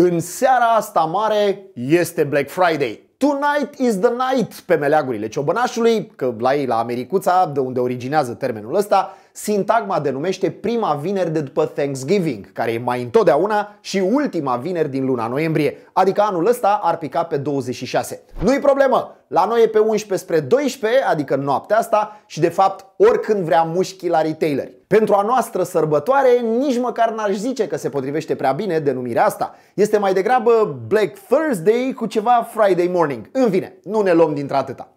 În seara asta mare este Black Friday. Tonight is the night pe meleagurile ciobănașului, că la ei la Americuța, de unde originează termenul ăsta, Sintagma denumește prima vineri de după Thanksgiving, care e mai întotdeauna și ultima vineri din luna noiembrie, adică anul ăsta ar pica pe 26. Nu-i problemă, la noi e pe 11 spre 12, adică noaptea asta și de fapt oricând vrea mușchii la retaileri. Pentru a noastră sărbătoare, nici măcar n-aș zice că se potrivește prea bine denumirea asta. Este mai degrabă Black Thursday cu ceva Friday morning. În fine, nu ne luăm dintre atâta.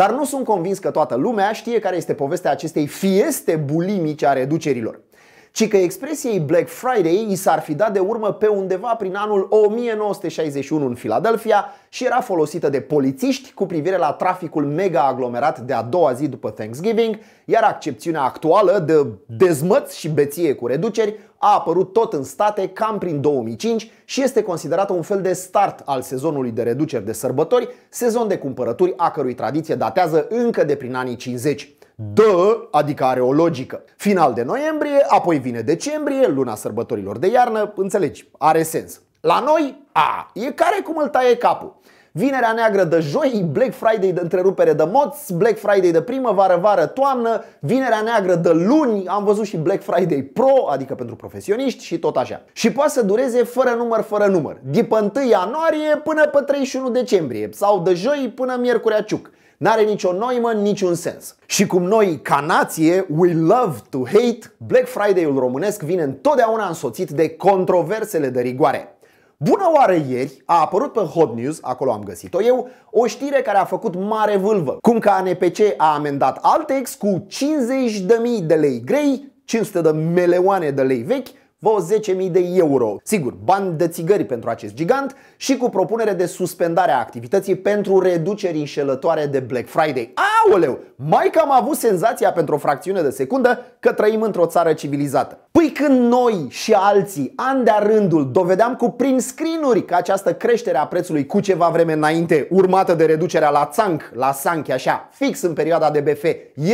Dar nu sunt convins că toată lumea știe care este povestea acestei fieste bulimice a reducerilor ci că expresiei Black Friday i s-ar fi dat de urmă pe undeva prin anul 1961 în Philadelphia și era folosită de polițiști cu privire la traficul mega aglomerat de a doua zi după Thanksgiving, iar accepțiunea actuală de dezmăț și beție cu reduceri a apărut tot în state cam prin 2005 și este considerată un fel de start al sezonului de reduceri de sărbători, sezon de cumpărături a cărui tradiție datează încă de prin anii 50. Dă, adică are o logică. Final de noiembrie, apoi vine decembrie, luna sărbătorilor de iarnă, înțelegi, are sens. La noi, a, e care cum îl taie capul. Vinerea neagră de joi, Black Friday de întrerupere de moți, Black Friday de primăvară, vară, toamnă, vinerea neagră de luni, am văzut și Black Friday Pro, adică pentru profesioniști și tot așa. Și poate să dureze fără număr, fără număr, de 1 ianuarie până pe 31 decembrie sau de joi până miercurea ciuc. N-are nicio noimă, niciun sens. Și cum noi, ca nație, we love to hate, Black Friday-ul românesc vine întotdeauna însoțit de controversele de rigoare. Bună oară ieri a apărut pe Hot News, acolo am găsit-o eu, o știre care a făcut mare vâlvă, cum că ANPC a amendat Altex cu 50.000 de lei grei, 500 de meleoane de lei vechi, Vă 10.000 de euro. Sigur, bani de țigări pentru acest gigant și cu propunere de suspendare a activității pentru reduceri înșelătoare de Black Friday. Aoleu, mai că am avut senzația pentru o fracțiune de secundă că trăim într-o țară civilizată. Păi când noi și alții, an de rândul, dovedeam cu prin screen-uri că această creștere a prețului cu ceva vreme înainte, urmată de reducerea la țanc, la sanchi, așa, fix în perioada de BF,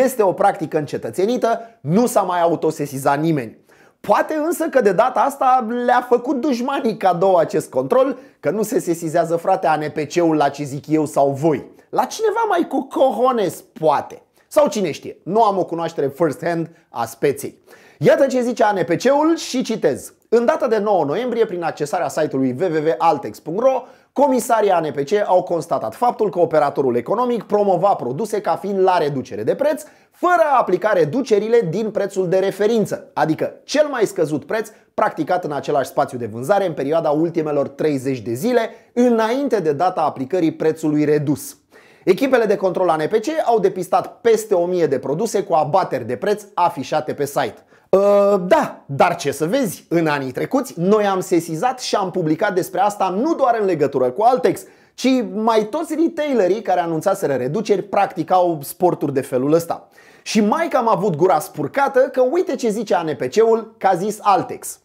este o practică încetățenită, nu s-a mai autosesizat nimeni. Poate însă că de data asta le-a făcut dușmanii cadou acest control, că nu se sesizează frate ANPC-ul la ce zic eu sau voi. La cineva mai cu cohones poate. Sau cine știe, nu am o cunoaștere first hand a speței. Iată ce zice ANPC-ul și citez. În data de 9 noiembrie, prin accesarea site-ului www.altex.ro, comisarii ANPC au constatat faptul că operatorul economic promova produse ca fiind la reducere de preț, fără a aplica reducerile din prețul de referință, adică cel mai scăzut preț practicat în același spațiu de vânzare în perioada ultimelor 30 de zile, înainte de data aplicării prețului redus. Echipele de control ANPC au depistat peste 1000 de produse cu abateri de preț afișate pe site. Uh, da, dar ce să vezi, în anii trecuți noi am sesizat și am publicat despre asta nu doar în legătură cu Altex, ci mai toți retailerii care anunțaseră reduceri practicau sporturi de felul ăsta. Și mai că am avut gura spurcată că uite ce zice ANPC-ul că a zis Altex.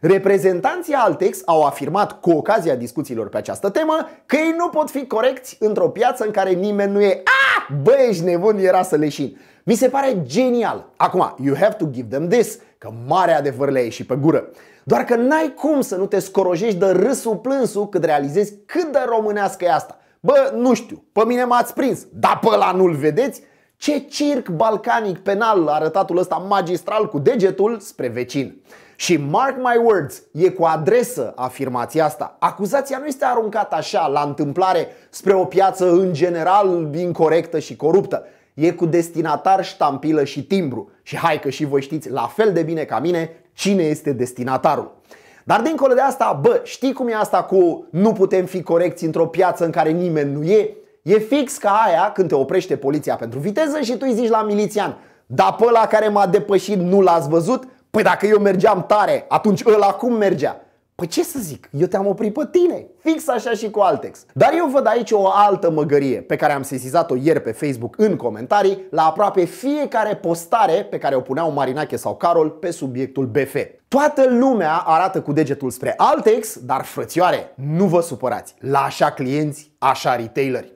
Reprezentanții Altex au afirmat cu ocazia discuțiilor pe această temă că ei nu pot fi corecți într-o piață în care nimeni nu e A, bă, ești nebun, era să leșin. Mi se pare genial. Acum, you have to give them this, că mare adevăr le-a ieșit pe gură. Doar că n-ai cum să nu te scorojești de râsul plânsul cât realizezi cât de românească e asta. Bă, nu știu, pe mine m-ați prins, dar pe la nu-l vedeți? Ce circ balcanic penal arătatul ăsta magistral cu degetul spre vecin. Și mark my words, e cu adresă afirmația asta. Acuzația nu este aruncată așa, la întâmplare, spre o piață în general incorrectă și coruptă. E cu destinatar, ștampilă și timbru. Și hai că și voi știți la fel de bine ca mine cine este destinatarul. Dar dincolo de asta, bă, știi cum e asta cu nu putem fi corecți într-o piață în care nimeni nu e? E fix ca aia când te oprește poliția pentru viteză și tu îi zici la milițian Da pe ăla care m-a depășit nu l-ați văzut? Păi dacă eu mergeam tare, atunci ăla cum mergea? Păi ce să zic, eu te-am oprit pe tine, fix așa și cu Altex. Dar eu văd aici o altă măgărie pe care am sesizat-o ieri pe Facebook în comentarii la aproape fiecare postare pe care o puneau Marinache sau Carol pe subiectul BF. Toată lumea arată cu degetul spre Altex, dar frățioare, nu vă supărați. La așa clienți, așa retaileri.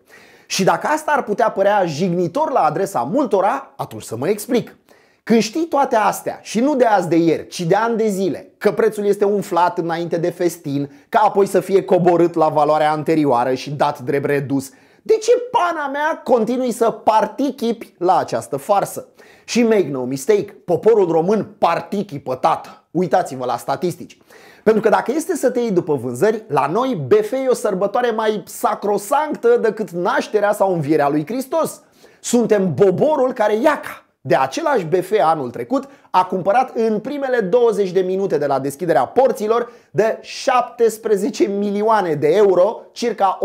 Și dacă asta ar putea părea jignitor la adresa multora, atunci să mă explic. Când știi toate astea și nu de azi de ieri, ci de ani de zile, că prețul este umflat înainte de festin, ca apoi să fie coborât la valoarea anterioară și dat drept redus, de ce pana mea continui să partichipi la această farsă? Și make no mistake, poporul român partichipă tată. Uitați-vă la statistici. Pentru că dacă este să te iei după vânzări, la noi BF e o sărbătoare mai sacrosanctă decât nașterea sau învierea lui Hristos. Suntem boborul care iaca. De același BF anul trecut a cumpărat în primele 20 de minute de la deschiderea porților de 17 milioane de euro, circa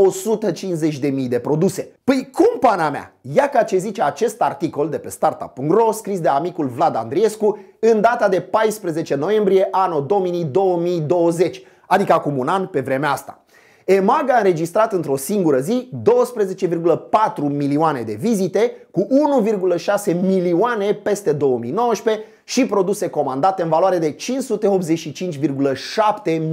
150.000 de produse. Păi cum pana mea? Ia ca ce zice acest articol de pe startup.ro scris de amicul Vlad Andriescu în data de 14 noiembrie anul 2020, adică acum un an pe vremea asta. EMAG a înregistrat într-o singură zi 12,4 milioane de vizite cu 1,6 milioane peste 2019 și produse comandate în valoare de 585,7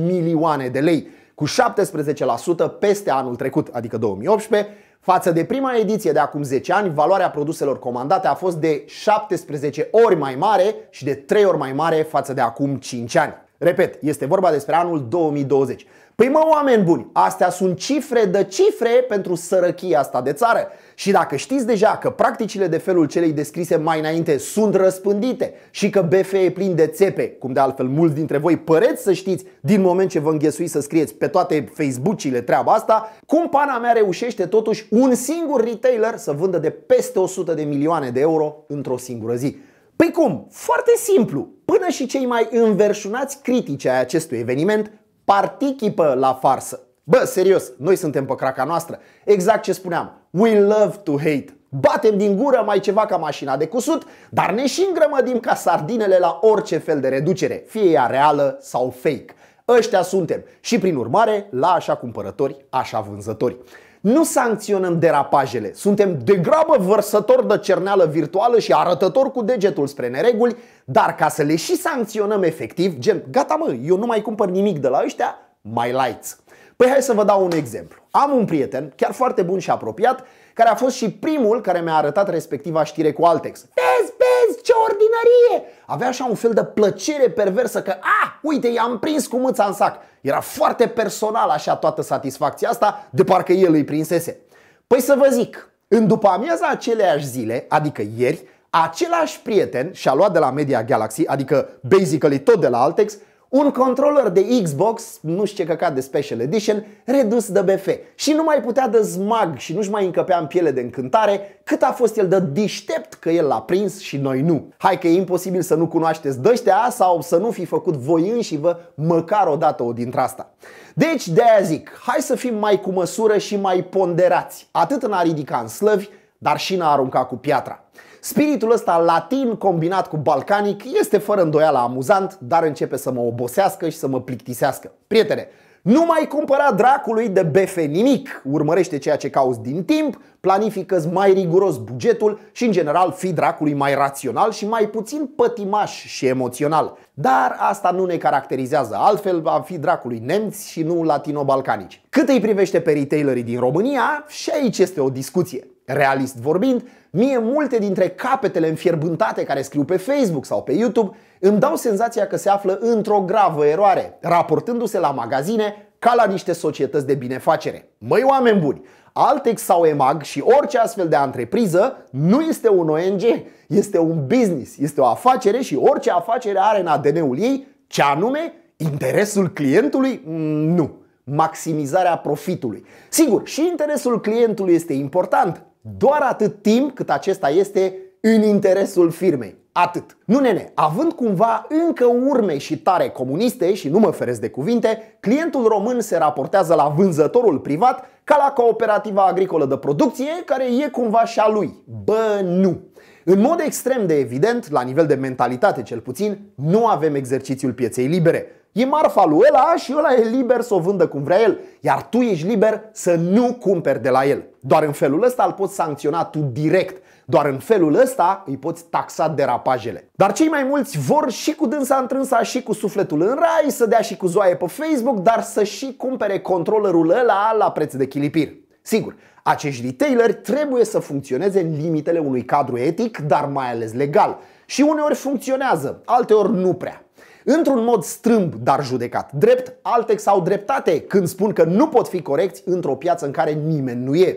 milioane de lei, cu 17% peste anul trecut, adică 2018, Față de prima ediție de acum 10 ani, valoarea produselor comandate a fost de 17 ori mai mare și de 3 ori mai mare față de acum 5 ani. Repet, este vorba despre anul 2020. Păi mă, oameni buni, astea sunt cifre de cifre pentru sărăchia asta de țară. Și dacă știți deja că practicile de felul celei descrise mai înainte sunt răspândite și că BFE e plin de țepe, cum de altfel mulți dintre voi păreți să știți din moment ce vă înghesuiți să scrieți pe toate Facebook-ile treaba asta, cum pana mea reușește totuși un singur retailer să vândă de peste 100 de milioane de euro într-o singură zi? Păi cum? Foarte simplu. Până și cei mai înverșunați critici ai acestui eveniment participă la farsă. Bă, serios, noi suntem pe craca noastră. Exact ce spuneam. We love to hate. Batem din gură mai ceva ca mașina de cusut, dar ne și îngrămădim ca sardinele la orice fel de reducere, fie ea reală sau fake. Ăștia suntem și prin urmare la așa cumpărători, așa vânzători. Nu sancționăm derapajele. Suntem degrabă vărsători de cerneală virtuală și arătători cu degetul spre nereguli, dar ca să le și sancționăm efectiv, gen, gata mă, eu nu mai cumpăr nimic de la ăștia, my lights. Păi hai să vă dau un exemplu. Am un prieten, chiar foarte bun și apropiat, care a fost și primul care mi-a arătat respectiva știre cu Altex. Vezi, vezi, ce ordinărie! Avea așa un fel de plăcere perversă că, a, ah, uite, i-am prins cu mâța în sac. Era foarte personal așa toată satisfacția asta, de parcă el îi prinsese. Păi să vă zic, în după amiaza aceleași zile, adică ieri, același prieten și-a luat de la Media Galaxy, adică basically tot de la Altex, un controller de Xbox, nu știu ce căcat de Special Edition, redus de BF și nu mai putea de smag și nu-și mai încăpea în piele de încântare cât a fost el de deștept că el l-a prins și noi nu. Hai că e imposibil să nu cunoașteți dăștea sau să nu fi făcut voi înși vă măcar o dată o dintre asta. Deci de aia zic, hai să fim mai cu măsură și mai ponderați, atât în a ridica în slăvi, dar și în a arunca cu piatra. Spiritul ăsta latin combinat cu balcanic este fără îndoială amuzant, dar începe să mă obosească și să mă plictisească. Prietene, nu mai cumpăra dracului de befe nimic. Urmărește ceea ce cauți din timp, planifică mai riguros bugetul și, în general, fi dracului mai rațional și mai puțin pătimaș și emoțional. Dar asta nu ne caracterizează, altfel am fi dracului nemți și nu latino-balcanici. Cât îi privește pe retailerii din România, și aici este o discuție. Realist vorbind, Mie multe dintre capetele înfierbântate care scriu pe Facebook sau pe YouTube îmi dau senzația că se află într-o gravă eroare, raportându-se la magazine ca la niște societăți de binefacere. Măi oameni buni, Altex sau EMAG și orice astfel de antrepriză nu este un ONG, este un business, este o afacere și orice afacere are în ADN-ul ei, ce anume, interesul clientului? Mm, nu, maximizarea profitului. Sigur, și interesul clientului este important, doar atât timp cât acesta este în interesul firmei. Atât. Nu nene, având cumva încă urme și tare comuniste și nu mă feresc de cuvinte, clientul român se raportează la vânzătorul privat ca la cooperativa agricolă de producție care e cumva și a lui. Bă, nu. În mod extrem de evident, la nivel de mentalitate cel puțin, nu avem exercițiul pieței libere E marfa lui ăla și ăla e liber să o vândă cum vrea el, iar tu ești liber să nu cumperi de la el. Doar în felul ăsta îl poți sancționa tu direct, doar în felul ăsta îi poți taxa derapajele. Dar cei mai mulți vor și cu dânsa întrânsa și cu sufletul în rai, să dea și cu zoaie pe Facebook, dar să și cumpere controllerul ăla la preț de chilipir. Sigur, acești retaileri trebuie să funcționeze în limitele unui cadru etic, dar mai ales legal. Și uneori funcționează, alteori nu prea într-un mod strâmb, dar judecat. Drept, Altex sau dreptate când spun că nu pot fi corecți într-o piață în care nimeni nu e.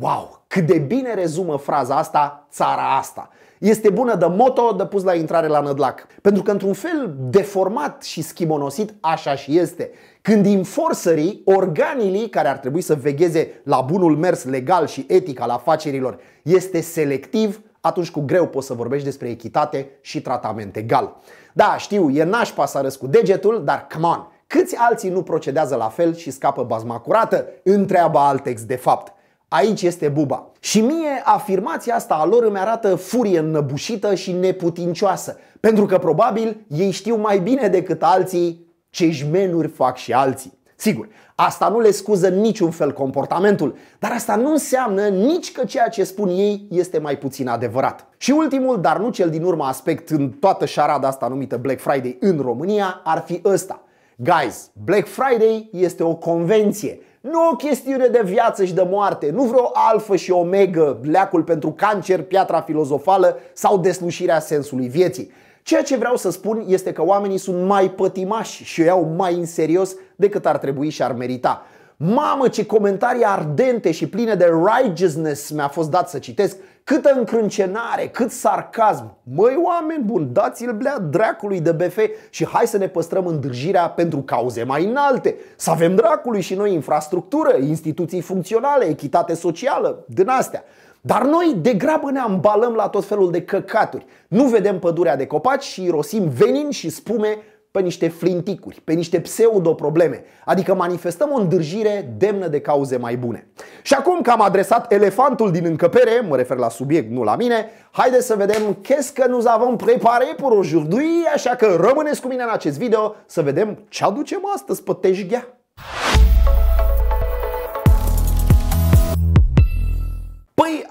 Wow, cât de bine rezumă fraza asta, țara asta. Este bună de moto de pus la intrare la nădlac. Pentru că într-un fel deformat și schimonosit așa și este. Când inforsării, organilii care ar trebui să vegheze la bunul mers legal și etic al afacerilor este selectiv, atunci cu greu poți să vorbești despre echitate și tratament egal. Da, știu, e nașpa să arăți cu degetul, dar come on! Câți alții nu procedează la fel și scapă bazma curată? Întreabă Altex de fapt. Aici este buba. Și mie afirmația asta a lor îmi arată furie înnăbușită și neputincioasă, pentru că probabil ei știu mai bine decât alții ce jmenuri fac și alții. Sigur, asta nu le scuză niciun fel comportamentul, dar asta nu înseamnă nici că ceea ce spun ei este mai puțin adevărat. Și ultimul, dar nu cel din urmă aspect în toată șarada asta numită Black Friday în România ar fi ăsta. Guys, Black Friday este o convenție, nu o chestiune de viață și de moarte, nu vreo alfă și omega, leacul pentru cancer, piatra filozofală sau deslușirea sensului vieții. Ceea ce vreau să spun este că oamenii sunt mai pătimași și o iau mai în serios decât ar trebui și ar merita. Mamă, ce comentarii ardente și pline de righteousness mi-a fost dat să citesc. Câtă încrâncenare, cât sarcasm. Măi, oameni buni, dați-l blea dracului de BF și hai să ne păstrăm îndrăgirea pentru cauze mai înalte. Să avem dracului și noi infrastructură, instituții funcționale, echitate socială, din astea. Dar noi degrabă ne ambalăm la tot felul de căcaturi. Nu vedem pădurea de copaci și rosim venin și spume pe niște flinticuri, pe niște pseudo-probleme, adică manifestăm o îndârjire demnă de cauze mai bune. Și acum că am adresat elefantul din încăpere, mă refer la subiect, nu la mine, haideți să vedem ce că nu avem preparat pentru aujourd'hui, așa că rămâneți cu mine în acest video să vedem ce aducem astăzi pe teșghea.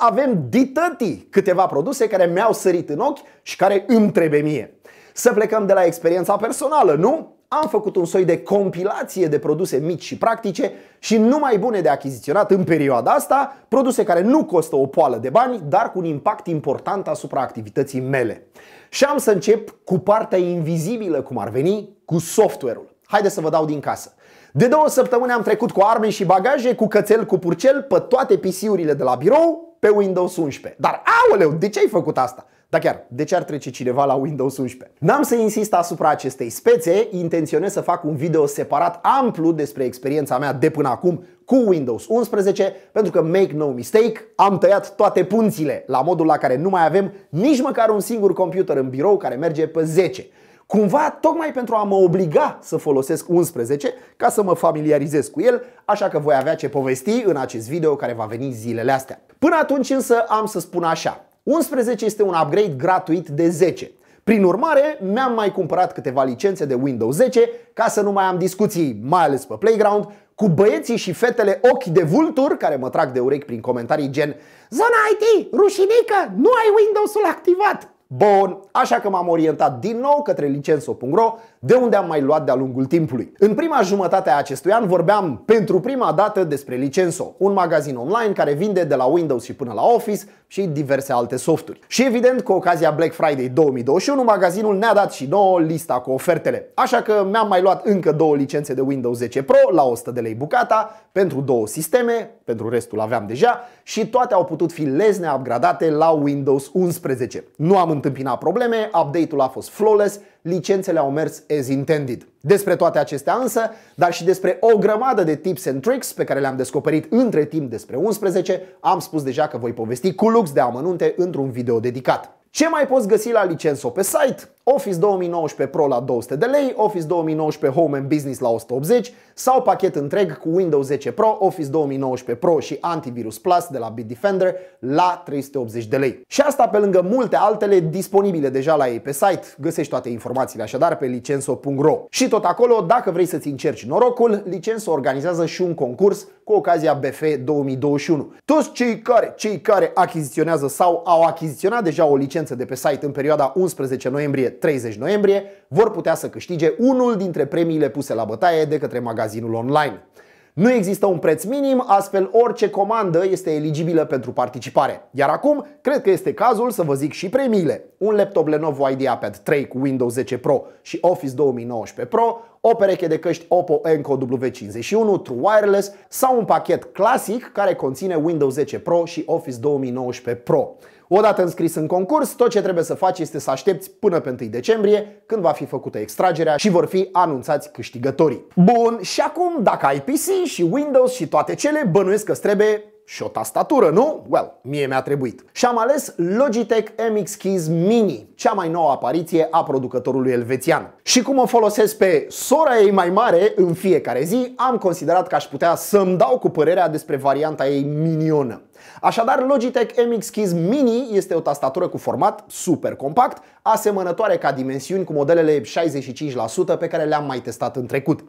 avem ditătii câteva produse care mi-au sărit în ochi și care îmi trebuie mie. Să plecăm de la experiența personală, nu? Am făcut un soi de compilație de produse mici și practice și numai bune de achiziționat în perioada asta, produse care nu costă o poală de bani, dar cu un impact important asupra activității mele. Și am să încep cu partea invizibilă, cum ar veni, cu software-ul. Haideți să vă dau din casă. De două săptămâni am trecut cu arme și bagaje, cu cățel, cu purcel, pe toate PC-urile de la birou, pe Windows 11. Dar aoleu, de ce ai făcut asta? Dar chiar, de ce ar trece cineva la Windows 11? N-am să insist asupra acestei spețe, intenționez să fac un video separat amplu despre experiența mea de până acum cu Windows 11, pentru că make no mistake, am tăiat toate punțile la modul la care nu mai avem nici măcar un singur computer în birou care merge pe 10. Cumva tocmai pentru a mă obliga să folosesc 11 ca să mă familiarizez cu el, așa că voi avea ce povesti în acest video care va veni zilele astea. Până atunci însă am să spun așa. 11 este un upgrade gratuit de 10. Prin urmare, mi-am mai cumpărat câteva licențe de Windows 10 ca să nu mai am discuții, mai ales pe Playground, cu băieții și fetele ochi de vultur care mă trag de urechi prin comentarii gen Zona IT, rușinică, nu ai Windows-ul activat! Bun, așa că m-am orientat din nou către licenso.ro de unde am mai luat de-a lungul timpului. În prima jumătate a acestui an vorbeam pentru prima dată despre Licenso, un magazin online care vinde de la Windows și până la Office și diverse alte softuri. Și evident, cu ocazia Black Friday 2021, magazinul ne-a dat și nouă lista cu ofertele. Așa că mi-am mai luat încă două licențe de Windows 10 Pro la 100 de lei bucata pentru două sisteme, pentru restul aveam deja, și toate au putut fi lezne upgradate la Windows 11. Nu am întâmpinat probleme, update-ul a fost flawless licențele au mers as intended. Despre toate acestea însă, dar și despre o grămadă de tips and tricks pe care le-am descoperit între timp despre 11, am spus deja că voi povesti cu lux de amănunte într-un video dedicat. Ce mai poți găsi la Licenso pe site? Office 2019 Pro la 200 de lei, Office 2019 Home and Business la 180 sau pachet întreg cu Windows 10 Pro, Office 2019 Pro și Antivirus Plus de la Bitdefender la 380 de lei. Și asta pe lângă multe altele disponibile deja la ei pe site. Găsești toate informațiile așadar pe licenso.ro. Și tot acolo, dacă vrei să-ți încerci norocul, Licenso organizează și un concurs cu ocazia BF 2021. Toți cei care, cei care achiziționează sau au achiziționat deja o licență de pe site în perioada 11 noiembrie 30 noiembrie, vor putea să câștige unul dintre premiile puse la bătaie de către magazinul online. Nu există un preț minim, astfel orice comandă este eligibilă pentru participare. Iar acum, cred că este cazul să vă zic și premiile. Un laptop Lenovo IdeaPad 3 cu Windows 10 Pro și Office 2019 Pro, o pereche de căști Oppo Enco W51 True Wireless sau un pachet clasic care conține Windows 10 Pro și Office 2019 Pro. Odată înscris în concurs, tot ce trebuie să faci este să aștepți până pe 1 decembrie, când va fi făcută extragerea și vor fi anunțați câștigătorii. Bun, și acum, dacă ai PC și Windows și toate cele, bănuiesc că trebuie și o tastatură, nu? Well, mie mi-a trebuit. Și am ales Logitech MX Keys Mini, cea mai nouă apariție a producătorului elvețian. Și cum o folosesc pe sora ei mai mare în fiecare zi, am considerat că aș putea să-mi dau cu părerea despre varianta ei minionă. Așadar, Logitech MX Keys Mini este o tastatură cu format super compact, asemănătoare ca dimensiuni cu modelele 65% pe care le-am mai testat în trecut.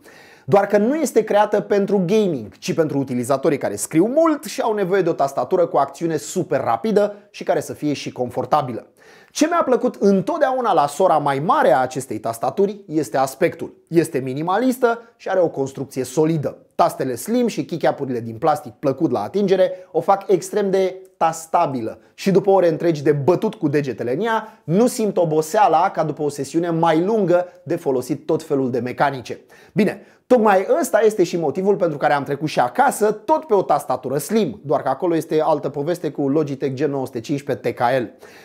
Doar că nu este creată pentru gaming, ci pentru utilizatorii care scriu mult și au nevoie de o tastatură cu acțiune super rapidă și care să fie și confortabilă. Ce mi-a plăcut întotdeauna la sora mai mare a acestei tastaturi este aspectul. Este minimalistă și are o construcție solidă. Tastele slim și keycapurile din plastic plăcut la atingere o fac extrem de tastabilă și după ore întregi de bătut cu degetele în ea, nu simt oboseala ca după o sesiune mai lungă de folosit tot felul de mecanice. Bine, tocmai ăsta este și motivul pentru care am trecut și acasă tot pe o tastatură slim, doar că acolo este altă poveste cu Logitech G915 TKL.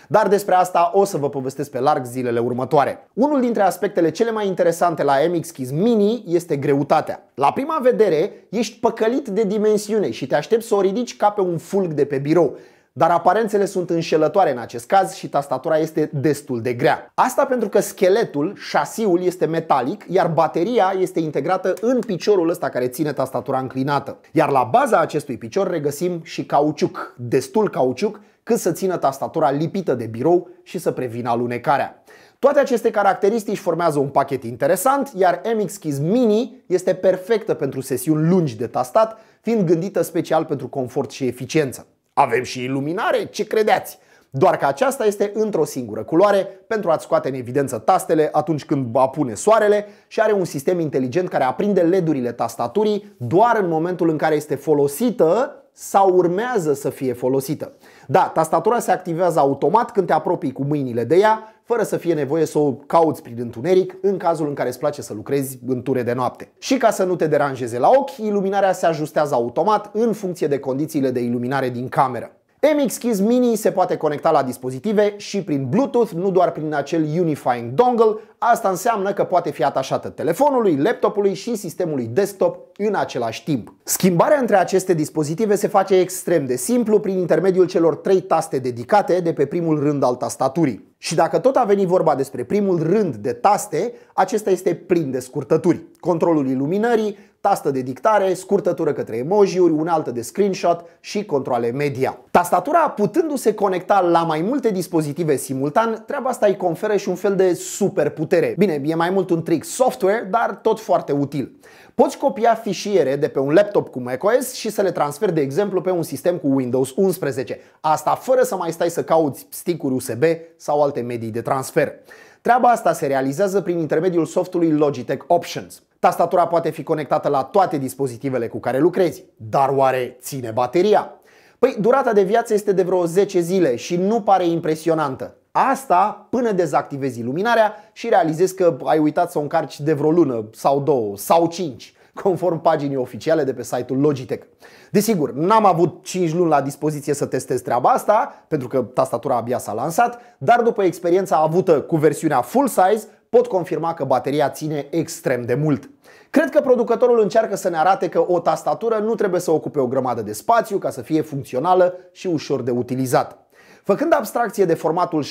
Dar despre asta asta o să vă povestesc pe larg zilele următoare. Unul dintre aspectele cele mai interesante la MX Keys Mini este greutatea. La prima vedere, ești păcălit de dimensiune și te aștepți să o ridici ca pe un fulg de pe birou dar aparențele sunt înșelătoare în acest caz și tastatura este destul de grea. Asta pentru că scheletul, șasiul, este metalic, iar bateria este integrată în piciorul ăsta care ține tastatura înclinată. Iar la baza acestui picior regăsim și cauciuc, destul cauciuc, cât să țină tastatura lipită de birou și să prevină alunecarea. Toate aceste caracteristici formează un pachet interesant, iar MX Keys Mini este perfectă pentru sesiuni lungi de tastat, fiind gândită special pentru confort și eficiență. Avem și iluminare? Ce credeți? Doar că aceasta este într-o singură culoare pentru a-ți scoate în evidență tastele atunci când apune soarele și are un sistem inteligent care aprinde LED-urile tastaturii doar în momentul în care este folosită sau urmează să fie folosită. Da, tastatura se activează automat când te apropii cu mâinile de ea, fără să fie nevoie să o cauți prin întuneric, în cazul în care îți place să lucrezi în ture de noapte. Și ca să nu te deranjeze la ochi, iluminarea se ajustează automat în funcție de condițiile de iluminare din cameră. MX Keys Mini se poate conecta la dispozitive și prin Bluetooth, nu doar prin acel Unifying Dongle. Asta înseamnă că poate fi atașată telefonului, laptopului și sistemului desktop în același timp. Schimbarea între aceste dispozitive se face extrem de simplu prin intermediul celor trei taste dedicate de pe primul rând al tastaturii. Și dacă tot a venit vorba despre primul rând de taste, acesta este plin de scurtături. Controlul iluminării, tastă de dictare, scurtătură către emojiuri, un unealtă de screenshot și controle media. Tastatura, putându-se conecta la mai multe dispozitive simultan, treaba asta îi conferă și un fel de superputere. Bine, e mai mult un trick software, dar tot foarte util. Poți copia fișiere de pe un laptop cu macOS și să le transferi, de exemplu, pe un sistem cu Windows 11. Asta fără să mai stai să cauți stick-uri USB sau alte medii de transfer. Treaba asta se realizează prin intermediul softului Logitech Options. Tastatura poate fi conectată la toate dispozitivele cu care lucrezi, dar oare ține bateria? Păi durata de viață este de vreo 10 zile și nu pare impresionantă. Asta până dezactivezi iluminarea și realizezi că ai uitat să o încarci de vreo lună sau două sau cinci conform paginii oficiale de pe site-ul Logitech. Desigur, n-am avut 5 luni la dispoziție să testez treaba asta, pentru că tastatura abia s-a lansat, dar după experiența avută cu versiunea full size, pot confirma că bateria ține extrem de mult. Cred că producătorul încearcă să ne arate că o tastatură nu trebuie să ocupe o grămadă de spațiu ca să fie funcțională și ușor de utilizat. Făcând abstracție de formatul 65%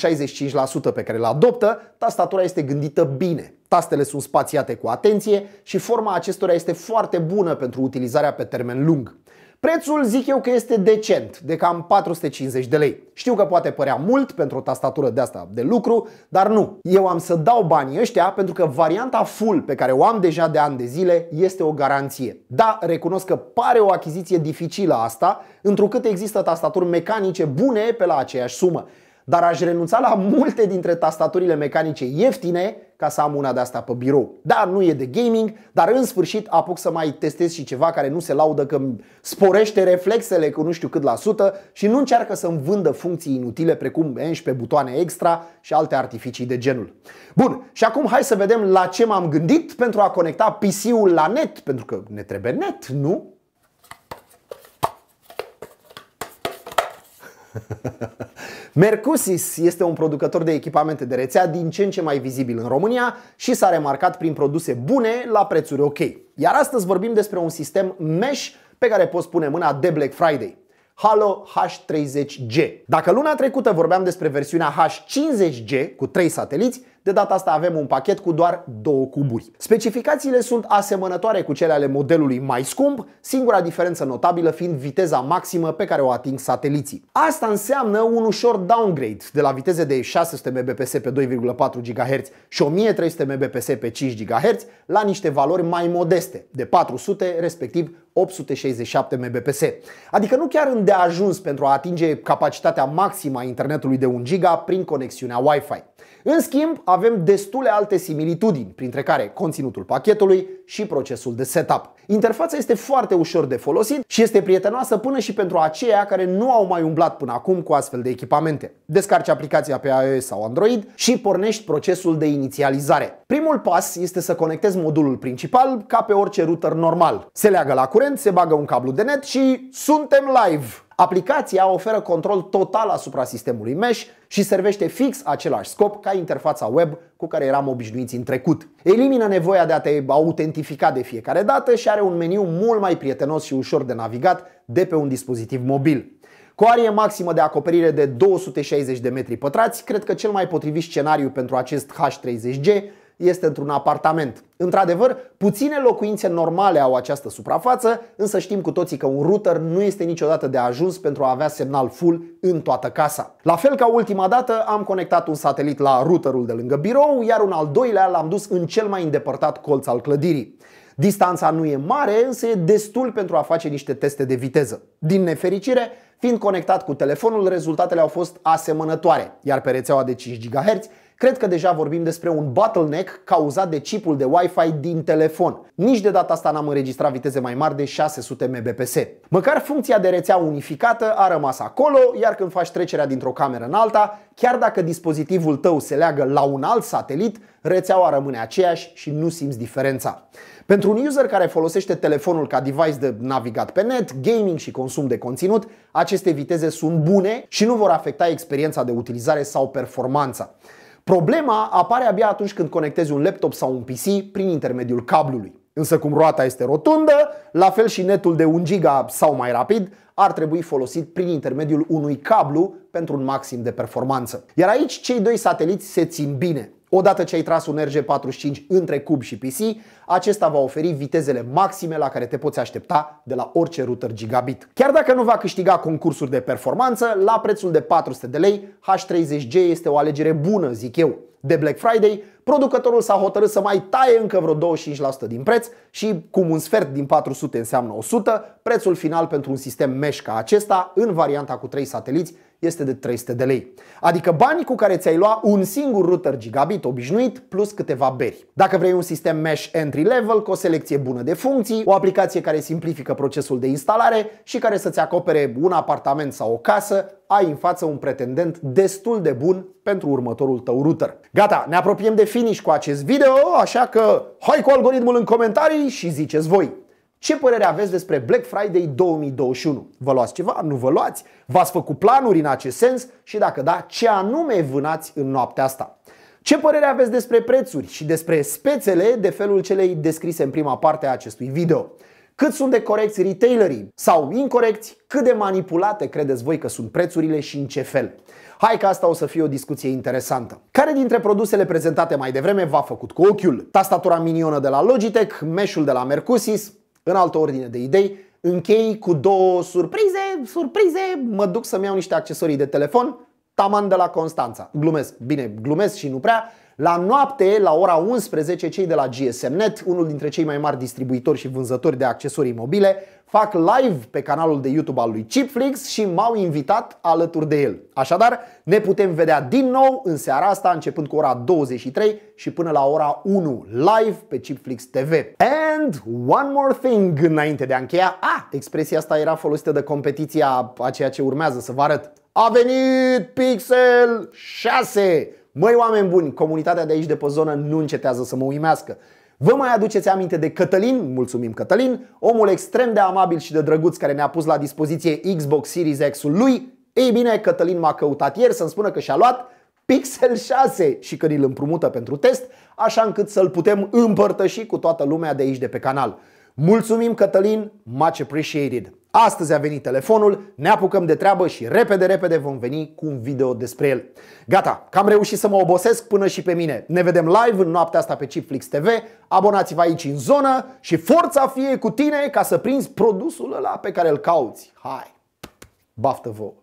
pe care îl adoptă, tastatura este gândită bine. Tastele sunt spațiate cu atenție și forma acestora este foarte bună pentru utilizarea pe termen lung. Prețul zic eu că este decent, de cam 450 de lei. Știu că poate părea mult pentru o tastatură de asta de lucru, dar nu. Eu am să dau banii ăștia pentru că varianta full pe care o am deja de ani de zile este o garanție. Da, recunosc că pare o achiziție dificilă asta, întrucât există tastaturi mecanice bune pe la aceeași sumă dar aș renunța la multe dintre tastaturile mecanice ieftine ca să am una de asta pe birou. Da, nu e de gaming, dar în sfârșit apuc să mai testez și ceva care nu se laudă că sporește reflexele cu nu știu cât la sută și nu încearcă să-mi vândă funcții inutile precum 11 butoane extra și alte artificii de genul. Bun, și acum hai să vedem la ce m-am gândit pentru a conecta PC-ul la net, pentru că ne trebuie net, nu? Mercusis este un producător de echipamente de rețea din ce în ce mai vizibil în România și s-a remarcat prin produse bune la prețuri ok. Iar astăzi vorbim despre un sistem mesh pe care poți pune mâna de Black Friday. Halo H30G. Dacă luna trecută vorbeam despre versiunea H50G cu 3 sateliți, de data asta avem un pachet cu doar două cuburi. Specificațiile sunt asemănătoare cu cele ale modelului mai scump, singura diferență notabilă fiind viteza maximă pe care o ating sateliții. Asta înseamnă un ușor downgrade de la viteze de 600 Mbps pe 2,4 GHz și 1300 Mbps pe 5 GHz la niște valori mai modeste, de 400 respectiv 867 Mbps. Adică nu chiar îndeajuns pentru a atinge capacitatea maximă a internetului de 1 GB prin conexiunea Wi-Fi. În schimb, avem destule alte similitudini, printre care conținutul pachetului și procesul de setup. Interfața este foarte ușor de folosit și este prietenoasă până și pentru aceia care nu au mai umblat până acum cu astfel de echipamente. Descarci aplicația pe iOS sau Android și pornești procesul de inițializare. Primul pas este să conectezi modulul principal ca pe orice router normal. Se leagă la curent, se bagă un cablu de net și suntem live! Aplicația oferă control total asupra sistemului mesh și servește fix același scop ca interfața web cu care eram obișnuiți în trecut. Elimină nevoia de a te autentifica de fiecare dată și are un meniu mult mai prietenos și ușor de navigat de pe un dispozitiv mobil. Cu arie maximă de acoperire de 260 de metri pătrați, cred că cel mai potrivit scenariu pentru acest H30G este într-un apartament. Într-adevăr, puține locuințe normale au această suprafață, însă știm cu toții că un router nu este niciodată de ajuns pentru a avea semnal full în toată casa. La fel ca ultima dată, am conectat un satelit la routerul de lângă birou, iar un al doilea l-am dus în cel mai îndepărtat colț al clădirii. Distanța nu e mare, însă e destul pentru a face niște teste de viteză. Din nefericire, fiind conectat cu telefonul, rezultatele au fost asemănătoare, iar pe rețeaua de 5 GHz Cred că deja vorbim despre un bottleneck cauzat de chipul de Wi-Fi din telefon. Nici de data asta n-am înregistrat viteze mai mari de 600 Mbps. Măcar funcția de rețea unificată a rămas acolo, iar când faci trecerea dintr-o cameră în alta, chiar dacă dispozitivul tău se leagă la un alt satelit, rețeaua rămâne aceeași și nu simți diferența. Pentru un user care folosește telefonul ca device de navigat pe net, gaming și consum de conținut, aceste viteze sunt bune și nu vor afecta experiența de utilizare sau performanța. Problema apare abia atunci când conectezi un laptop sau un PC prin intermediul cablului. Însă cum roata este rotundă, la fel și netul de 1 giga sau mai rapid ar trebui folosit prin intermediul unui cablu pentru un maxim de performanță. Iar aici cei doi sateliți se țin bine. Odată ce ai tras un RG45 între cub și PC, acesta va oferi vitezele maxime la care te poți aștepta de la orice router gigabit. Chiar dacă nu va câștiga concursuri de performanță, la prețul de 400 de lei, H30G este o alegere bună, zic eu. De Black Friday, producătorul s-a hotărât să mai taie încă vreo 25% din preț și, cum un sfert din 400 înseamnă 100, prețul final pentru un sistem mesh ca acesta, în varianta cu 3 sateliți, este de 300 de lei. Adică banii cu care ți-ai lua un singur router gigabit obișnuit plus câteva beri. Dacă vrei un sistem mesh entry level cu o selecție bună de funcții, o aplicație care simplifică procesul de instalare și care să-ți acopere un apartament sau o casă, ai în față un pretendent destul de bun pentru următorul tău router. Gata, ne apropiem de finish cu acest video, așa că hai cu algoritmul în comentarii și ziceți voi! Ce părere aveți despre Black Friday 2021? Vă luați ceva? Nu vă luați? V-ați făcut planuri în acest sens? Și dacă da, ce anume vânați în noaptea asta? Ce părere aveți despre prețuri și despre spețele de felul celei descrise în prima parte a acestui video? Cât sunt de corecți retailerii sau incorecți? Cât de manipulate credeți voi că sunt prețurile și în ce fel? Hai că asta o să fie o discuție interesantă. Care dintre produsele prezentate mai devreme v-a făcut cu ochiul? Tastatura minionă de la Logitech, meșul de la Mercusis, în altă ordine de idei, închei cu două surprize, surprize, mă duc să-mi iau niște accesorii de telefon, taman de la Constanța. Glumesc, bine, glumesc și nu prea, la noapte, la ora 11, cei de la GSMNet, unul dintre cei mai mari distribuitori și vânzători de accesorii mobile, fac live pe canalul de YouTube al lui Chipflix și m-au invitat alături de el. Așadar, ne putem vedea din nou în seara asta, începând cu ora 23 și până la ora 1, live pe Chipflix TV. And one more thing înainte de a încheia. Ah, expresia asta era folosită de competiția a ceea ce urmează să vă arăt. A venit Pixel 6! Măi, oameni buni, comunitatea de aici de pe zonă nu încetează să mă uimească. Vă mai aduceți aminte de Cătălin, mulțumim Cătălin, omul extrem de amabil și de drăguț care ne-a pus la dispoziție Xbox Series X-ul lui? Ei bine, Cătălin m-a căutat ieri să-mi spună că și-a luat Pixel 6 și că îl împrumută pentru test, așa încât să-l putem împărtăși cu toată lumea de aici de pe canal. Mulțumim Cătălin, much appreciated! Astăzi a venit telefonul, ne apucăm de treabă și repede, repede vom veni cu un video despre el. Gata, că am reușit să mă obosesc până și pe mine. Ne vedem live în noaptea asta pe Chipflix TV, abonați-vă aici în zonă și forța fie cu tine ca să prinzi produsul ăla pe care îl cauți. Hai, baftă vouă!